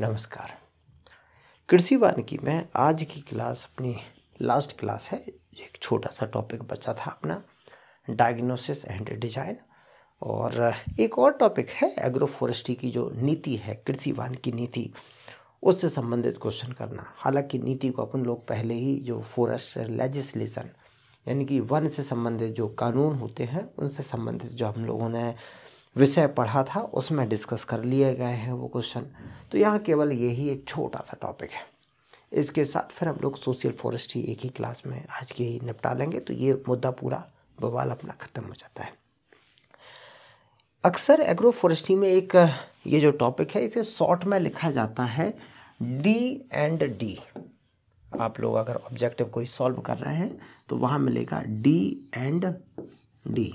नमस्कार कृषि वानिकी में आज की क्लास अपनी लास्ट क्लास है एक छोटा सा टॉपिक बचा था अपना डायग्नोसिस एंड डिजाइन और एक और टॉपिक है एग्रो फॉरेस्ट्री की जो नीति है कृषि वानिकी नीति उससे संबंधित क्वेश्चन करना हालांकि नीति को अपन लोग पहले ही जो फॉरेस्ट लेजिस्लेशन यानी कि वन से संबंधित जो कानून होते हैं उनसे संबंधित जो हम लोगों ने विषय पढ़ा था उसमें डिस्कस कर लिए गए हैं वो क्वेश्चन तो यहाँ केवल यही एक छोटा सा टॉपिक है इसके साथ फिर हम लोग सोशल फॉरेस्ट्री एक ही क्लास में आज के ही निपटा लेंगे तो ये मुद्दा पूरा बवाल अपना ख़त्म हो जाता है अक्सर एग्रो फॉरेस्ट्री में एक ये जो टॉपिक है इसे शॉर्ट में लिखा जाता है डी एंड डी आप लोग अगर ऑब्जेक्टिव कोई सॉल्व कर रहे हैं तो वहाँ मिलेगा डी एंड डी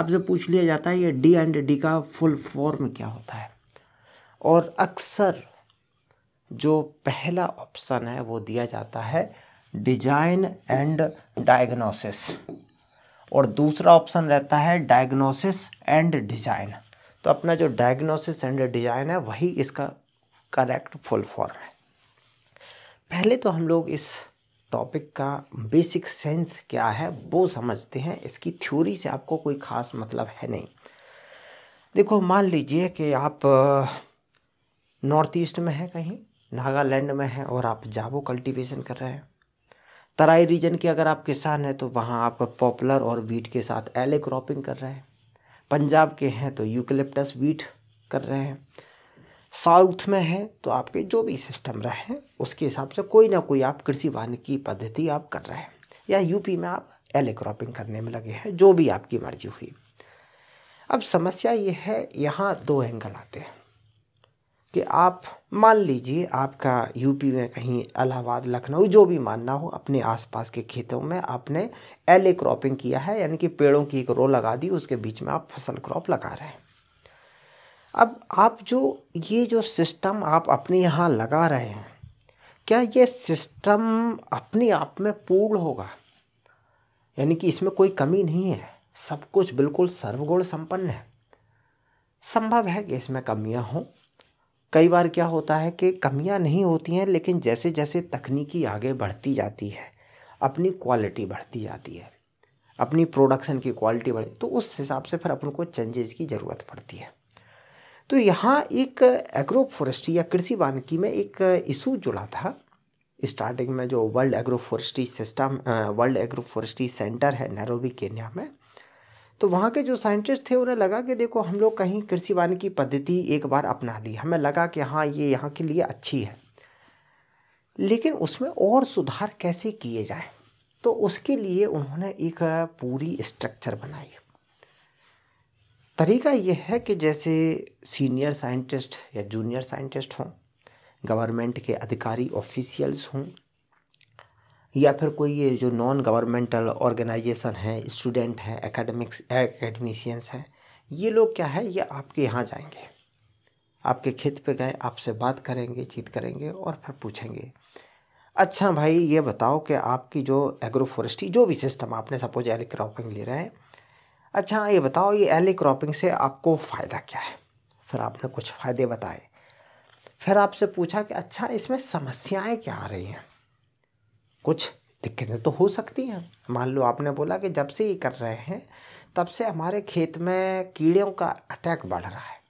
आपसे पूछ लिया जाता है ये डी एंड डी का फुल फॉर्म क्या होता है और अक्सर जो पहला ऑप्शन है वो दिया जाता है डिजाइन एंड डायग्नोसिस और दूसरा ऑप्शन रहता है डायग्नोसिस एंड डिजाइन तो अपना जो डायग्नोसिस एंड डिजाइन है वही इसका करेक्ट फुल फॉर्म है पहले तो हम लोग इस टॉपिक का बेसिक सेंस क्या है वो समझते हैं इसकी थ्योरी से आपको कोई ख़ास मतलब है नहीं देखो मान लीजिए कि आप नॉर्थ ईस्ट में हैं कहीं नागालैंड में हैं और आप जावो कल्टीवेशन कर रहे हैं तराई रीजन के अगर आप किसान हैं तो वहाँ आप पॉपुलर और वीट के साथ एले क्रॉपिंग कर रहे हैं पंजाब के हैं तो यूकलिप्टस वीट कर रहे हैं साउथ में है तो आपके जो भी सिस्टम रहे उसके हिसाब से कोई ना कोई आप कृषि की पद्धति आप कर रहे हैं या यूपी में आप एले क्रॉपिंग करने में लगे हैं जो भी आपकी मर्जी हुई अब समस्या ये है यहाँ दो एंगल आते हैं कि आप मान लीजिए आपका यूपी में कहीं इलाहाबाद लखनऊ जो भी मानना हो अपने आसपास के खेतों में आपने एले क्रॉपिंग किया है यानी कि पेड़ों की एक रो लगा दी उसके बीच में आप फसल क्रॉप लगा रहे हैं अब आप जो ये जो सिस्टम आप अपने यहाँ लगा रहे हैं क्या ये सिस्टम अपने आप में पूर्ण होगा यानी कि इसमें कोई कमी नहीं है सब कुछ बिल्कुल सर्वगुण संपन्न है संभव है कि इसमें कमियाँ हों कई बार क्या होता है कि कमियाँ नहीं होती हैं लेकिन जैसे जैसे तकनीकी आगे बढ़ती जाती है अपनी क्वालिटी बढ़ती जाती है अपनी प्रोडक्शन की क्वालिटी बढ़ती तो उस हिसाब से फिर अपन को चेंजेस की ज़रूरत पड़ती है तो यहाँ एक एग्रो फॉरेस्ट्री या कृषि वानिकी में एक इशू जुड़ा था स्टार्टिंग में जो world agro forestry system world agro forestry centre है नैरोबी केन्या में तो वहाँ के जो साइंटिस्ट थे उन्हें लगा कि देखो हम लोग कहीं कृषि वानिकी पद्धति एक बार अपना दी हमें लगा कि हाँ ये यहाँ के लिए अच्छी है लेकिन उसमें और सुधार कैसे किए जाए तो उसके लिए उन्होंने एक पूरी स्ट्रक्चर बनाई तरीका यह है कि जैसे सीनियर साइंटिस्ट या जूनियर साइंटिस्ट हों गवर्नमेंट के अधिकारी ऑफिशियल्स हों या फिर कोई ये जो नॉन गवर्नमेंटल ऑर्गेनाइजेशन है स्टूडेंट हैं एकेडमिक्स एकेडमिशियंस हैं ये लोग क्या है ये आपके यहाँ जाएंगे आपके खेत पे गए आपसे बात करेंगे चीत करेंगे और फिर पूछेंगे अच्छा भाई ये बताओ कि आपकी जो एग्रो जो भी सिस्टम आपने सपोज एलिक्रॉपिंग क्रॉपिंग ले रहे हैं अच्छा ये बताओ ये एली क्रॉपिंग से आपको फ़ायदा क्या है फिर आपने कुछ फ़ायदे बताए फिर आपसे पूछा कि अच्छा इसमें समस्याएं क्या आ रही हैं कुछ दिक्कतें तो हो सकती हैं मान लो आपने बोला कि जब से ये कर रहे हैं तब से हमारे खेत में कीड़ों का अटैक बढ़ रहा है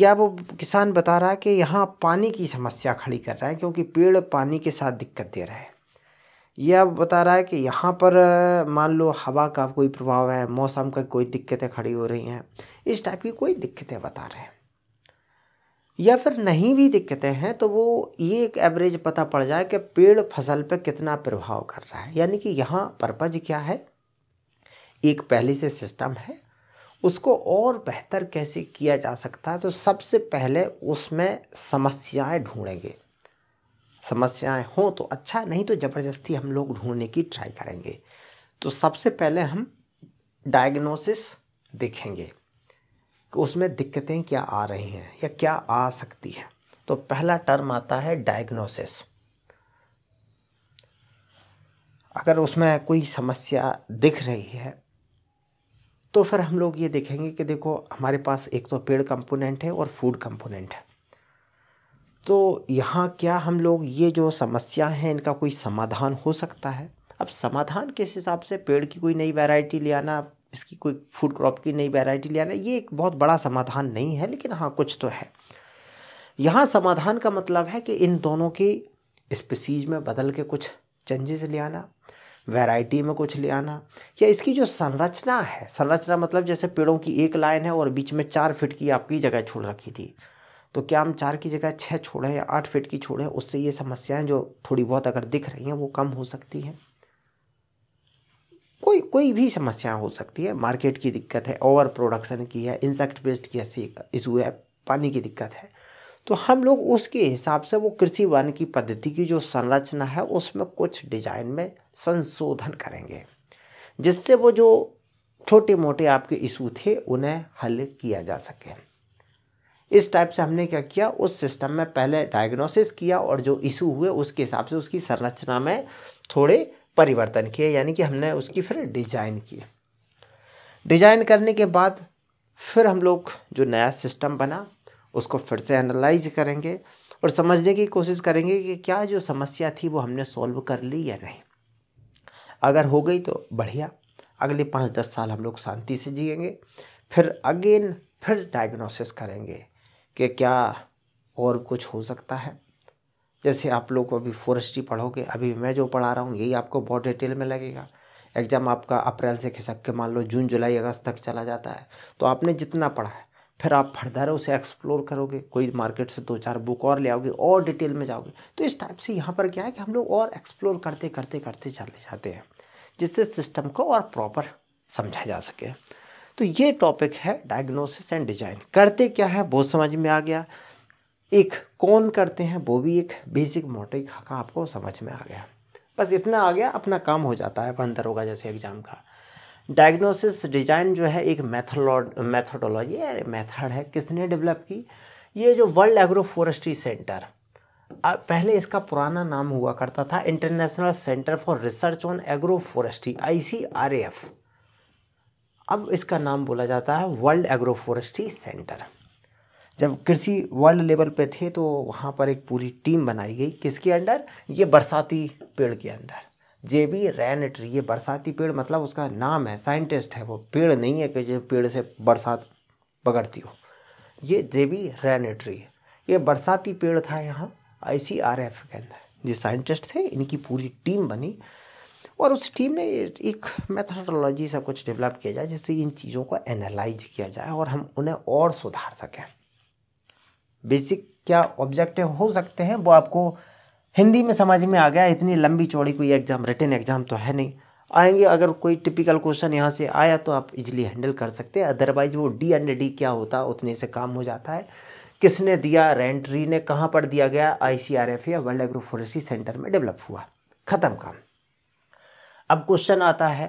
या वो किसान बता रहा है कि यहाँ पानी की समस्या खड़ी कर रहा है क्योंकि पेड़ पानी के साथ दिक्कत दे रहे हैं यह बता रहा है कि यहाँ पर मान लो हवा का कोई प्रभाव है मौसम का कोई दिक्कतें खड़ी हो रही हैं इस टाइप की कोई दिक्कतें बता रहे हैं या फिर नहीं भी दिक्कतें हैं तो वो ये एक एवरेज पता पड़ जाए कि पेड़ फसल पर पे कितना प्रभाव कर रहा है यानी कि यहाँ पर्पज क्या है एक पहले से सिस्टम है उसको और बेहतर कैसे किया जा सकता है तो सबसे पहले उसमें समस्याएं ढूंढेंगे समस्याएं हों तो अच्छा नहीं तो ज़बरदस्ती हम लोग ढूंढने की ट्राई करेंगे तो सबसे पहले हम डायग्नोसिस देखेंगे कि उसमें दिक्कतें क्या आ रही हैं या क्या आ सकती हैं तो पहला टर्म आता है डायग्नोसिस अगर उसमें कोई समस्या दिख रही है तो फिर हम लोग ये देखेंगे कि देखो हमारे पास एक तो पेड़ कंपोनेंट है और फूड कंपोनेंट है तो यहाँ क्या हम लोग ये जो समस्या है इनका कोई समाधान हो सकता है अब समाधान किस हिसाब से पेड़ की कोई नई वैरायटी ले आना इसकी कोई फूड क्रॉप की नई वैरायटी ले आना ये एक बहुत बड़ा समाधान नहीं है लेकिन हाँ कुछ तो है यहाँ समाधान का मतलब है कि इन दोनों की स्पीसीज में बदल के कुछ चेंजेस ले आना वैरायटी में कुछ ले आना या इसकी जो संरचना है संरचना मतलब जैसे पेड़ों की एक लाइन है और बीच में चार फिट की आपकी जगह छोड़ रखी थी तो क्या हम चार की जगह छः छोड़ें या आठ फीट की छोड़ें उससे ये समस्याएं जो थोड़ी बहुत अगर दिख रही हैं वो कम हो सकती हैं कोई कोई भी समस्या हो सकती है मार्केट की दिक्कत है ओवर प्रोडक्शन की है इंसेक्ट पेस्ट की ऐसी इशू है पानी की दिक्कत है तो हम लोग उसके हिसाब से वो कृषि वन की पद्धति की जो संरचना है उसमें कुछ डिजाइन में संशोधन करेंगे जिससे वो जो छोटे मोटे आपके इशू थे उन्हें हल किया जा सके इस टाइप से हमने क्या किया उस सिस्टम में पहले डायग्नोसिस किया और जो इशू हुए उसके हिसाब से उसकी संरचना में थोड़े परिवर्तन किए यानी कि हमने उसकी फिर डिजाइन की डिजाइन करने के बाद फिर हम लोग जो नया सिस्टम बना उसको फिर से एनालाइज करेंगे और समझने की कोशिश करेंगे कि क्या जो समस्या थी वो हमने सॉल्व कर ली या नहीं अगर हो गई तो बढ़िया अगले पाँच दस साल हम लोग शांति से जिएंगे फिर अगेन फिर डायग्नोसिस करेंगे कि क्या और कुछ हो सकता है जैसे आप लोग अभी फॉरेस्ट्री पढ़ोगे अभी मैं जो पढ़ा रहा हूँ यही आपको बहुत डिटेल में लगेगा एग्ज़ाम आपका अप्रैल से खिसक के मान लो जून जुलाई अगस्त तक चला जाता है तो आपने जितना पढ़ा है फिर आप फर्दर उसे एक्सप्लोर करोगे कोई मार्केट से दो चार बुक और ले आओगे और डिटेल में जाओगे तो इस टाइप से यहाँ पर क्या है कि हम लोग और एक्सप्लोर करते करते करते चले जाते हैं जिससे सिस्टम को और प्रॉपर समझा जा सके तो ये टॉपिक है डायग्नोसिस एंड डिजाइन करते क्या है बहुत समझ में आ गया एक कौन करते हैं वो भी एक बेसिक मोटे खाका आपको समझ में आ गया बस इतना आ गया अपना काम हो जाता है अंदर होगा जैसे एग्ज़ाम का डायग्नोसिस डिजाइन जो है एक मैथोलॉड मैथोडोलॉजी मेथड है किसने डेवलप की ये जो वर्ल्ड एग्रो फॉरेस्ट्री सेंटर पहले इसका पुराना नाम हुआ करता था international centre for research on agro forestry I अब इसका नाम बोला जाता है वर्ल्ड एग्रोफोरेस्ट्री सेंटर जब कृषि वर्ल्ड लेवल पे थे तो वहाँ पर एक पूरी टीम बनाई गई किसके अंडर ये बरसाती पेड़ के under J B rain tree ये बरसाती पेड़ मतलब उसका नाम है साइंटिस्ट है वो पेड़ नहीं है कि जो पेड़ से बरसात पकड़ती हो ये जे बी रैन ट्री है ये बरसाती पेड़ था यहाँ आई सी आर एफ के अंदर जो साइंटिस्ट थे इनकी पूरी टीम बनी और उस टीम ने एक मेथडोलॉजी सब कुछ डेवलप किया जाए जिससे इन चीज़ों को एनालाइज किया जाए और हम उन्हें और सुधार सकें बेसिक क्या ऑब्जेक्टिव हो सकते हैं वो आपको हिंदी में समझ में आ गया इतनी लंबी चौड़ी कोई एग्ज़ाम रिटर्न एग्ज़ाम तो है नहीं आएंगे अगर कोई टिपिकल क्वेश्चन यहाँ से आया तो आप इजीली हैंडल कर सकते हैं अदरवाइज वो डी एंड डी क्या होता है उतने से काम हो जाता है किसने दिया रेंट्री ने कहाँ पर दिया गया आई या वर्ल्ड एग्रो फॉरेस्ट्री सेंटर में डेवलप हुआ ख़त्म काम अब क्वेश्चन आता है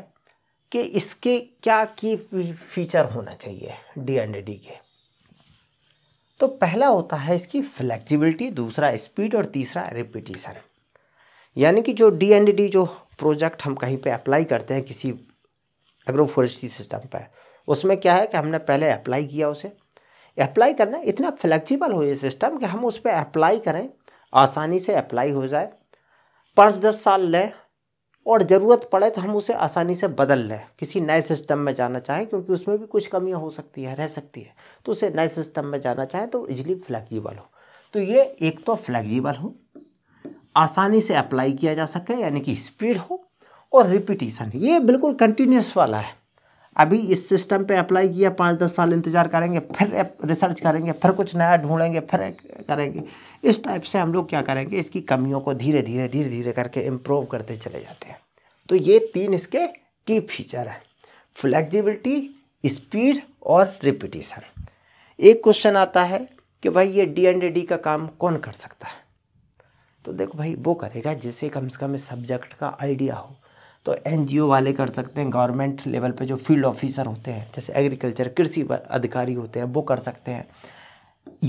कि इसके क्या की फीचर होना चाहिए डी एंड डी के तो पहला होता है इसकी फ्लेक्सिबिलिटी दूसरा स्पीड और तीसरा रिपीटिशन यानी कि जो डी एंड डी जो प्रोजेक्ट हम कहीं पे अप्लाई करते हैं किसी एग्रो फॉरेस्ट्री सिस्टम पर उसमें क्या है कि हमने पहले अप्लाई किया उसे अप्लाई करना इतना फ्लेक्सिबल हो ये सिस्टम कि हम उस पर अप्लाई करें आसानी से अप्लाई हो जाए पाँच दस साल लें और ज़रूरत पड़े तो हम उसे आसानी से बदल लें किसी नए सिस्टम में जाना चाहें क्योंकि उसमें भी कुछ कमियाँ हो सकती है रह सकती है तो उसे नए सिस्टम में जाना चाहें तो इजली फ्लैक्जिबल हो तो ये एक तो फ्लैक्जिबल हो आसानी से अप्लाई किया जा सके यानी कि स्पीड हो और रिपीटिशन ये बिल्कुल कंटिन्यूस वाला है अभी इस सिस्टम पे अप्लाई किया पाँच दस साल इंतज़ार करेंगे फिर रिसर्च करेंगे फिर कुछ नया ढूंढेंगे फिर करेंगे इस टाइप से हम लोग क्या करेंगे इसकी कमियों को धीरे धीरे धीरे धीरे करके इम्प्रूव करते चले जाते हैं तो ये तीन इसके की फीचर हैं फ्लैक्जिबिलिटी स्पीड और रिपीटिशन एक क्वेश्चन आता है कि भाई ये डी एंड डी का काम कौन कर सकता है तो देखो भाई वो करेगा जिसे कम से कम इस सब्जेक्ट का आइडिया हो तो एन वाले कर सकते हैं गवर्नमेंट लेवल पे जो फील्ड ऑफिसर होते हैं जैसे एग्रीकल्चर कृषि अधिकारी होते हैं वो कर सकते हैं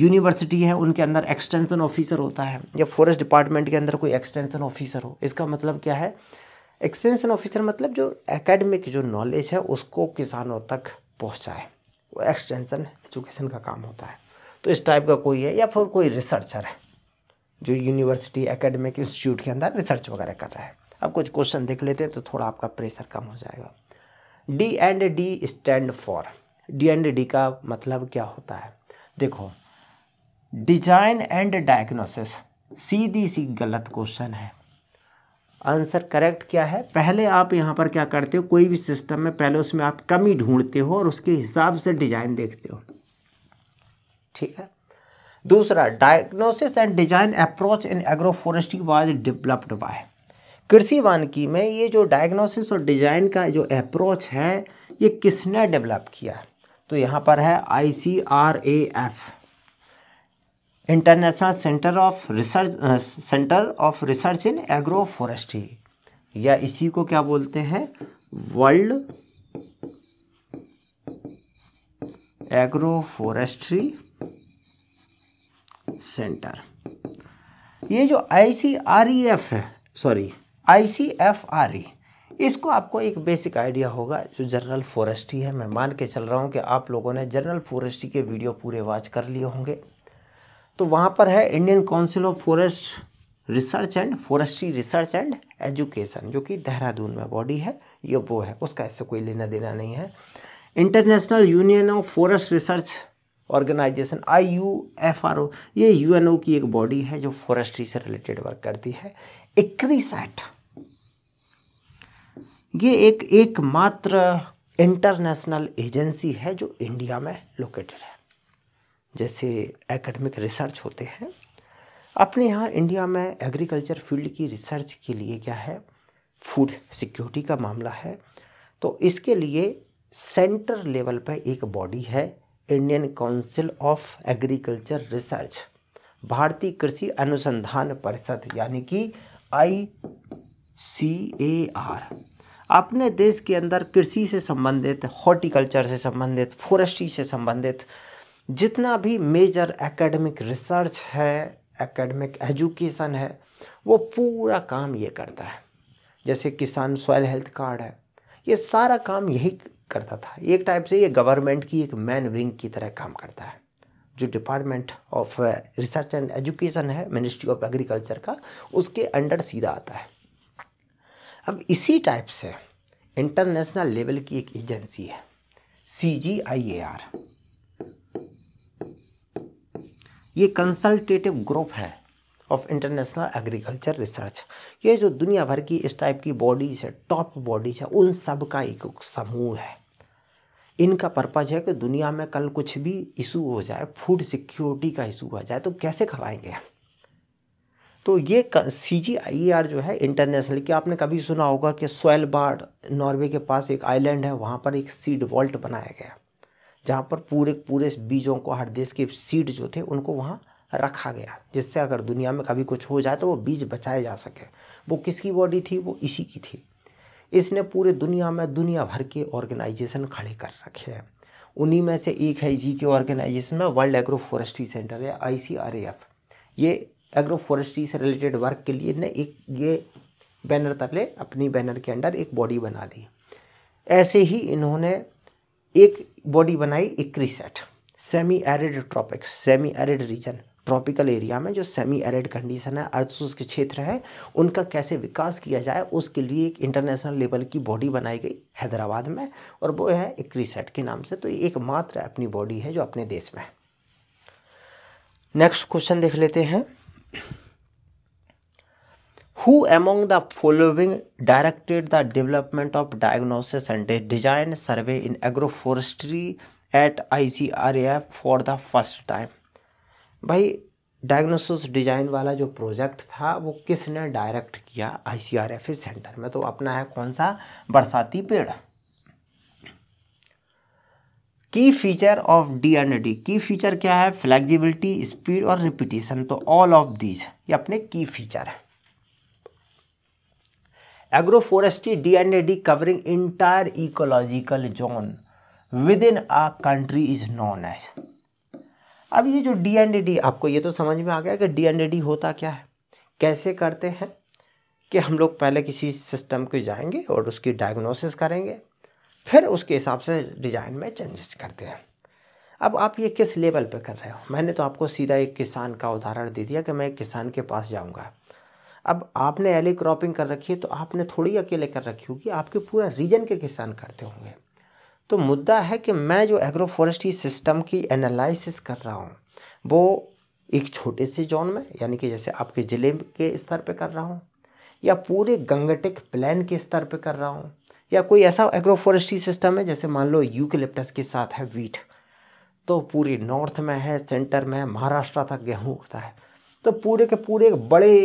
यूनिवर्सिटी है उनके अंदर एक्सटेंशन ऑफिसर होता है या फॉरेस्ट डिपार्टमेंट के अंदर कोई एक्सटेंशन ऑफिसर हो इसका मतलब क्या है एक्सटेंशन ऑफिसर मतलब जो एकेडमिक जो नॉलेज है उसको किसानों तक पहुंचाए वो एक्सटेंशन एजुकेशन का काम होता है तो इस टाइप का कोई है या फिर कोई रिसर्चर है जो यूनिवर्सिटी एकेडमिक इंस्टीट्यूट के अंदर रिसर्च वगैरह कर रहा है अब कुछ क्वेश्चन देख लेते हैं तो थोड़ा आपका प्रेशर कम हो जाएगा D and D stand for D and D का मतलब क्या होता है देखो डिजाइन एंड डायग्नोसिस सीधी सी गलत क्वेश्चन है आंसर करेक्ट क्या है पहले आप यहाँ पर क्या करते हो कोई भी सिस्टम में पहले उसमें आप कमी ढूंढते हो और उसके हिसाब से डिजाइन देखते हो ठीक है दूसरा diagnosis and design approach in agroforestry was developed by कृषि वानकी में ये जो डायग्नोसिस और डिजाइन का जो अप्रोच है ये किसने डेवलप किया तो यहाँ पर है I C R A F international centre of research centre of research in agroforestry या इसी को क्या बोलते हैं वर्ल्ड एग्रो फॉरेस्ट्री सेंटर ये जो I C R E F है सॉरी आई e. इसको आपको एक बेसिक आइडिया होगा जो जनरल फॉरेस्ट्री है मैं मान के चल रहा हूँ कि आप लोगों ने जनरल फॉरेस्ट्री के वीडियो पूरे वॉच कर लिए होंगे तो वहाँ पर है Indian council of forest research and forestry research and education जो कि देहरादून में बॉडी है ये वो है उसका ऐसे कोई लेना देना नहीं है international union of forest research organisation I U F R O ये यू एन ओ की एक बॉडी है जो फॉरेस्ट्री से रिलेटेड वर्क करती है एक्रीसैट ये एक एकमात्र इंटरनेशनल एजेंसी है जो इंडिया में लोकेटेड है जैसे एकेडमिक रिसर्च होते हैं अपने यहाँ इंडिया में एग्रीकल्चर फील्ड की रिसर्च के लिए क्या है फूड सिक्योरिटी का मामला है तो इसके लिए सेंटर लेवल पर एक बॉडी है Indian council of agriculture research भारतीय कृषि अनुसंधान परिषद यानी कि आई सी ए आर अपने देश के अंदर कृषि से संबंधित हॉर्टिकल्चर से संबंधित फॉरेस्ट्री से संबंधित जितना भी मेजर एकेडमिक रिसर्च है एकेडमिक एजुकेशन है वो पूरा काम ये करता है जैसे किसान सॉयल हेल्थ कार्ड है ये सारा काम यही करता था एक टाइप से ये गवर्नमेंट की एक मैन विंग की तरह काम करता है जो department of research and education है मिनिस्ट्री ऑफ एग्रीकल्चर का उसके अंडर सीधा आता है अब इसी टाइप से इंटरनेशनल लेवल की एक एजेंसी है C G I A R ये कंसल्टेटिव ग्रुप है ऑफ इंटरनेशनल एग्रीकल्चर रिसर्च ये जो दुनिया भर की इस टाइप की बॉडीज़ है टॉप बॉडीज़ है उन सब का एक समूह है इनका पर्पज़ है कि दुनिया में कल कुछ भी इशू हो जाए फूड सिक्योरिटी का इशू आ जाए तो कैसे खवाएंगे तो ये सी जी आई आर जो है इंटरनेशनल की आपने कभी सुना होगा कि सोयल बार्ड नॉर्वे के पास एक आइलैंड है वहाँ पर एक सीड वॉल्ट बनाया गया जहाँ पर पूरे पूरे बीजों को हर देश के सीड जो थे उनको वहाँ रखा गया जिससे अगर दुनिया में कभी कुछ हो जाए तो वो बीज बचाए जा सके वो किसकी बॉडी थी वो इसी की थी इसने पूरे दुनिया में दुनिया भर के ऑर्गेनाइजेशन खड़े कर रखे हैं उन्हीं में से एक है जी के ऑर्गेनाइजेशन में वर्ल्ड एग्रो फॉरेस्ट्री सेंटर है आई ये एग्रो फॉरेस्ट्री से रिलेटेड वर्क के लिए ने एक ये बैनर तले अपनी बैनर के अंडर एक बॉडी बना दी ऐसे ही इन्होंने एक बॉडी बनाई ICRISAT semi arid tropics semi arid region tropical area में जो सेमी एरिड कंडीशन है अर्थ शुष्क क्षेत्र है उनका कैसे विकास किया जाए उसके लिए एक इंटरनेशनल लेवल की बॉडी बनाई गई हैदराबाद में और वो है एक रिसेट के नाम से तो एक एकमात्र अपनी बॉडी है जो अपने देश में है नेक्स्ट क्वेश्चन देख लेते हैं who among the following directed the development of diagnosis and design survey in agroforestry at I C R F for the first time भाई डायग्नोसिस डिजाइन वाला जो प्रोजेक्ट था वो किसने डायरेक्ट किया आईसीआरएफ सेंटर में तो अपना है कौन सा बरसाती पेड़ की feature of D and D की फीचर क्या है फ्लेक्सिबिलिटी स्पीड और रिपीटेशन तो ऑल ऑफ दीज ये अपने की फीचर है agroforestry D and D covering entire ecological zone within a country is known as अब ये जो डी एंड डी आपको ये तो समझ में आ गया कि डी एंड डी होता क्या है कैसे करते हैं कि हम लोग पहले किसी सिस्टम को जाएंगे और उसकी डायग्नोसिस करेंगे फिर उसके हिसाब से डिज़ाइन में चेंजेस करते हैं अब आप ये किस लेवल पे कर रहे हो मैंने तो आपको सीधा एक किसान का उदाहरण दे दिया कि मैं एक किसान के पास जाऊंगा अब आपने एली क्रॉपिंग कर रखी है तो आपने थोड़ी अकेले कर रखी होगी आपके पूरा रीजन के किसान करते होंगे तो मुद्दा है कि मैं जो एग्रोफॉरेस्ट्री सिस्टम की एनालिसिस कर रहा हूँ वो एक छोटे से जोन में यानी कि जैसे आपके ज़िले के स्तर पर कर रहा हूँ या पूरे गंगटिक प्लान के स्तर पर कर रहा हूँ या कोई ऐसा एग्रोफॉरेस्ट्री सिस्टम है जैसे मान लो यूकलिप्टस के साथ है वीट तो पूरी नॉर्थ में है सेंटर में है महाराष्ट्र तक गेहूँ उगता है तो पूरे के पूरे एक बड़े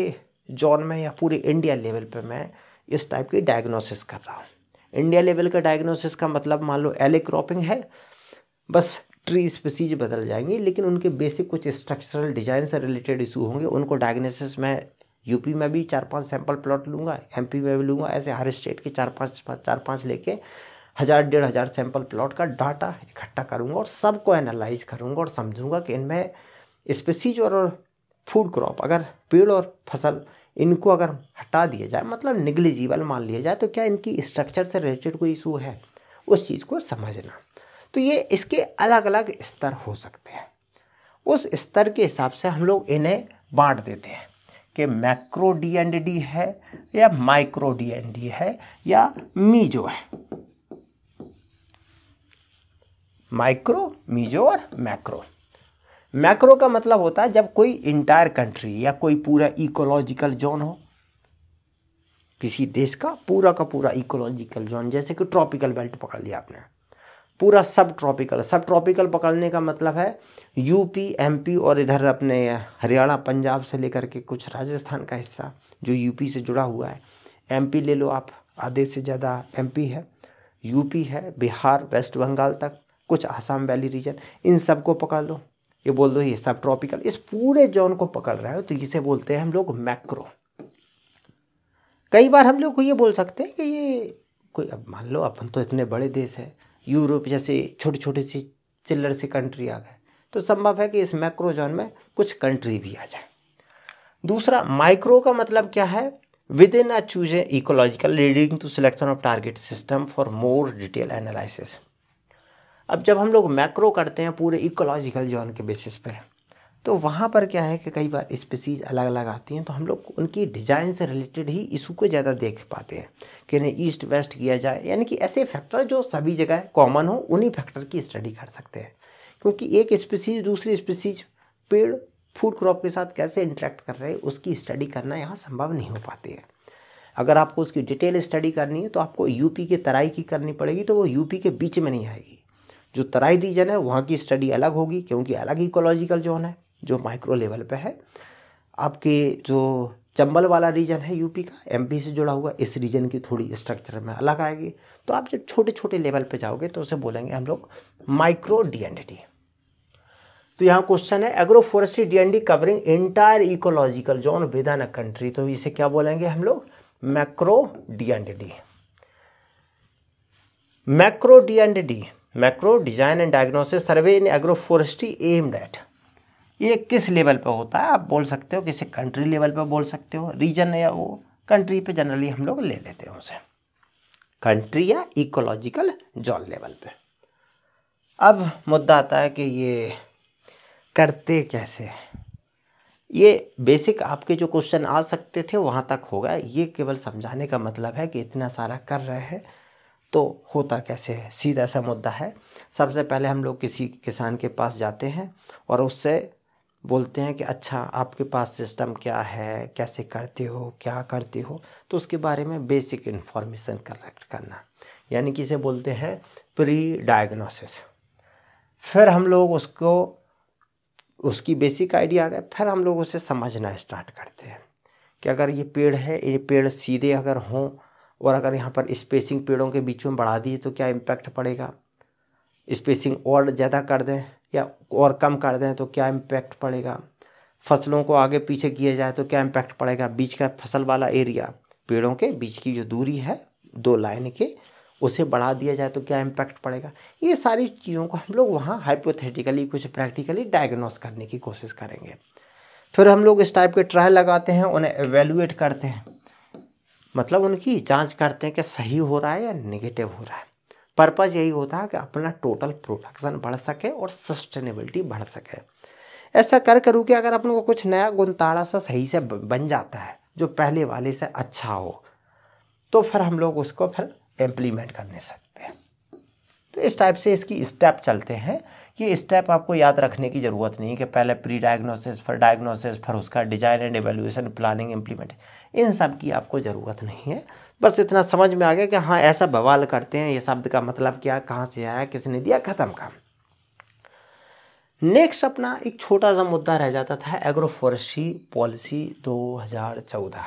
जोन में या पूरे इंडिया लेवल पे मैं इस टाइप की डायग्नोसिस कर रहा हूँ इंडिया लेवल का डायग्नोसिस का मतलब मान लो एले क्रॉपिंग है बस ट्री स्पीसीज बदल जाएंगी लेकिन उनके बेसिक कुछ स्ट्रक्चरल डिजाइन से रिलेटेड इशू होंगे उनको डायग्नोसिस में यूपी में भी चार पांच सैंपल प्लॉट लूँगा एम में भी लूँगा ऐसे हर स्टेट के चार पाँच चार पाँच लेके हज़ार डेढ़ हज़ार सैंपल प्लॉट का डाटा इकट्ठा करूँगा और सबको एनालाइज करूँगा और समझूंगा कि इनमें स्पेसीज और फूड क्रॉप अगर पेड़ और फसल इनको अगर हटा दिया जाए मतलब निगलिजिबल मान लिया जाए तो क्या इनकी स्ट्रक्चर से रिलेटेड कोई इशू है उस चीज़ को समझना तो ये इसके अलग अलग स्तर हो सकते हैं उस स्तर के हिसाब से हम लोग इन्हें बांट देते हैं कि मैक्रो डी एंड डी है या माइक्रो डी एंड डी है या मीजो है माइक्रो मीजो और मैक्रो मैक्रो का मतलब होता है जब कोई इंटायर कंट्री या कोई पूरा इकोलॉजिकल जोन हो किसी देश का पूरा का पूरा इकोलॉजिकल जोन जैसे कि ट्रॉपिकल बेल्ट पकड़ लिया आपने पूरा सब ट्रॉपिकल सब ट्रॉपिकल पकड़ने का मतलब है यूपी एमपी और इधर अपने हरियाणा पंजाब से लेकर के कुछ राजस्थान का हिस्सा जो यूपी से जुड़ा हुआ है एमपी ले लो आप आधे से ज़्यादा एमपी है यूपी है बिहार वेस्ट बंगाल तक कुछ आसाम वैली रीजन इन सबको पकड़ लो ये बोल दो ये सब ट्रॉपिकल इस पूरे जोन को पकड़ रहा है तो इसे बोलते हैं हम लोग मैक्रो कई बार हम लोग को ये बोल सकते हैं कि ये कोई अब मान लो अपन तो इतने बड़े देश हैं यूरोप जैसे छोटी छोटी सी चिल्लर सी कंट्री आ गए तो संभव है कि इस मैक्रो जोन में कुछ कंट्री भी आ जाए दूसरा माइक्रो का मतलब क्या है within a choose a ecological leading to selection of target system for more detail analysis अब जब हम लोग मैक्रो करते हैं पूरे इकोलॉजिकल जोन के बेसिस पे तो वहाँ पर क्या है कि कई बार स्पीसीज अलग अलग आती हैं तो हम लोग उनकी डिज़ाइन से रिलेटेड ही इशू को ज़्यादा देख पाते हैं कि इन्हें ईस्ट वेस्ट किया जाए यानी कि ऐसे फैक्टर जो सभी जगह कॉमन हो उन्हीं फैक्टर की स्टडी कर सकते हैं क्योंकि एक स्पीसीज दूसरी स्पीसीज पेड़ फूड क्रॉप के साथ कैसे इंटरेक्ट कर रहे हैं उसकी स्टडी करना यहाँ संभव नहीं हो पाती है अगर आपको उसकी डिटेल स्टडी करनी है तो आपको यूपी के तराई की करनी पड़ेगी तो वो यूपी के बीच में नहीं आएगी जो तराई रीजन है वहाँ की स्टडी अलग होगी क्योंकि अलग इकोलॉजिकल जोन है जो माइक्रो लेवल पे है आपके जो चंबल वाला रीजन है यूपी का एमपी से जुड़ा हुआ इस रीजन की थोड़ी स्ट्रक्चर में अलग आएगी तो आप जब छोटे छोटे लेवल पे जाओगे तो उसे बोलेंगे हम लोग माइक्रो डीएनडीटी तो यहाँ क्वेश्चन है agroforestry D and D covering entire ecological zone within a country तो इसे क्या बोलेंगे हम लोग macro D macro D macro design and diagnosis survey in agroforestry aimed at ये किस लेवल पे होता है आप बोल सकते हो किसी कंट्री लेवल पे बोल सकते हो रीजन या वो कंट्री पे जनरली हम लोग ले लेते हैं उसे कंट्री या इकोलॉजिकल जोन लेवल पे अब मुद्दा आता है कि ये करते कैसे ये बेसिक आपके जो क्वेश्चन आ सकते थे वहाँ तक होगा ये केवल समझाने का मतलब है कि इतना सारा कर रहे हैं तो होता कैसे है सीधा सा मुद्दा है सबसे पहले हम लोग किसी किसान के पास जाते हैं और उससे बोलते हैं कि अच्छा आपके पास सिस्टम क्या है कैसे करते हो क्या करते हो तो उसके बारे में बेसिक इन्फॉर्मेशन कलेक्ट करना यानी कि इसे बोलते हैं प्री डायग्नोसिस फिर हम लोग उसको उसकी बेसिक आइडिया आ गए फिर हम लोग उसे समझना स्टार्ट करते हैं कि अगर ये पेड़ है ये पेड़ सीधे अगर हों और अगर यहाँ पर स्पेसिंग पेड़ों के बीच में बढ़ा दिए तो क्या इम्पैक्ट पड़ेगा स्पेसिंग और ज़्यादा कर दें या और कम कर दें तो क्या इम्पैक्ट पड़ेगा फसलों को आगे पीछे किया जाए तो क्या इम्पैक्ट पड़ेगा बीच का फसल वाला एरिया पेड़ों के बीच की जो दूरी है दो लाइन के उसे बढ़ा दिया जाए तो क्या इम्पैक्ट पड़ेगा ये सारी चीज़ों को हम लोग वहाँ हाइपोथेटिकली कुछ प्रैक्टिकली डायग्नोस करने की कोशिश करेंगे फिर हम लोग इस टाइप के ट्रायल लगाते हैं उन्हें एवेल्यूएट करते हैं मतलब उनकी जांच करते हैं कि सही हो रहा है या नेगेटिव हो रहा है पर्पज़ यही होता है कि अपना टोटल प्रोडक्शन बढ़ सके और सस्टेनेबिलिटी बढ़ सके ऐसा कर करूँ कि अगर अपन को कुछ नया गुनताड़ा सा सही से बन जाता है जो पहले वाले से अच्छा हो तो फिर हम लोग उसको फिर इम्प्लीमेंट करने सकते हैं तो इस टाइप से इसकी स्टेप चलते हैं ये स्टेप आपको याद रखने की ज़रूरत नहीं कि पहले प्री डायग्नोसिस फिर डायग्नोसिस फिर उसका design and evaluation planning implement इन सब की आपको ज़रूरत नहीं है बस इतना समझ में आ गया कि हाँ ऐसा बवाल करते हैं ये शब्द का मतलब क्या कहाँ से आया किसने दिया ख़त्म काम नेक्स्ट अपना एक छोटा सा मुद्दा रह जाता था एग्रोफॉरेस्ट्री पॉलिसी 2014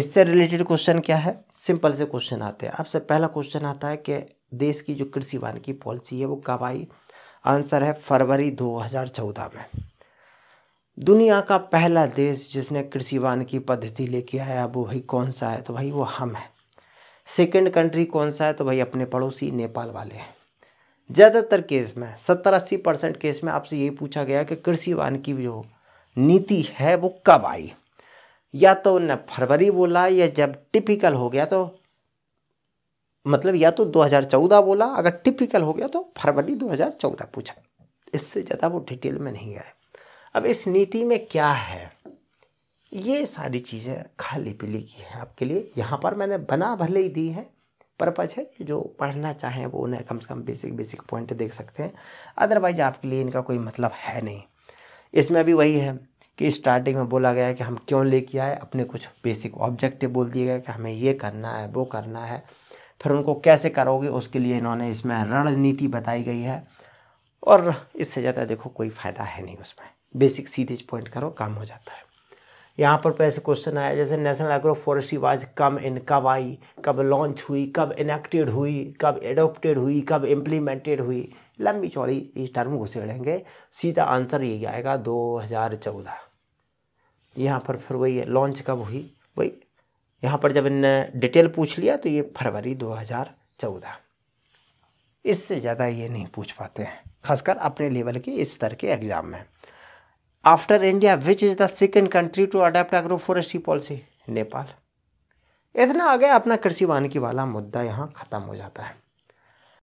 इससे रिलेटेड क्वेश्चन क्या है सिंपल से क्वेश्चन आते हैं आपसे पहला क्वेश्चन आता है कि देश की जो कृषि वानिकी पॉलिसी है वो कब आई आंसर है फरवरी 2014 में दुनिया का पहला देश जिसने कृषि वानिकी पद्धति लेके आया वो भाई कौन सा है तो भाई वो हम हैं सेकेंड कंट्री कौन सा है तो भाई अपने पड़ोसी नेपाल वाले हैं ज़्यादातर केस में सत्तर अस्सी परसेंट केस में आपसे ये पूछा गया कि कृषि वानिकी जो नीति है वो कब आई या तो उन्हें फरवरी बोला या जब टिपिकल हो गया तो मतलब या तो 2014 बोला अगर टिपिकल हो गया तो फरवरी 2014 पूछा इससे ज़्यादा वो डिटेल में नहीं गया अब इस नीति में क्या है ये सारी चीज़ें खाली पीली की हैं आपके लिए यहाँ पर मैंने बना भले ही दी है पर्पज है कि जो पढ़ना चाहें वो उन्हें कम से कम बेसिक बेसिक पॉइंट देख सकते हैं अदरवाइज आपके लिए इनका कोई मतलब है नहीं इसमें भी वही है कि स्टार्टिंग में बोला गया है कि हम क्यों लेके आए अपने कुछ बेसिक ऑब्जेक्टिव बोल दिए गए कि हमें ये करना है वो करना है फिर उनको कैसे करोगे उसके लिए इन्होंने इसमें रणनीति बताई गई है और इससे ज़्यादा देखो कोई फ़ायदा है नहीं उसमें बेसिक सीधे पॉइंट करो काम हो जाता है यहाँ पर तो ऐसे क्वेश्चन आया जैसे national agroforestry was come in कब आई कब लॉन्च हुई कब इनेक्टेड हुई कब एडोप्टेड हुई कब इम्प्लीमेंटेड हुई लंबी चौड़ी ये टर्म घुसेड़ेंगे सीधा आंसर यही आएगा 2014 यहाँ पर फिर वही है लॉन्च कब हुई वही यहाँ पर जब इनने डिटेल पूछ लिया तो ये फरवरी 2014 इससे ज़्यादा ये नहीं पूछ पाते हैं खासकर अपने लेवल के इस स्तर के एग्ज़ाम में after India which is the second country to adapt agroforestry policy Nepal इतना आ गया अपना कृषि वानिकी वाला मुद्दा यहाँ ख़त्म हो जाता है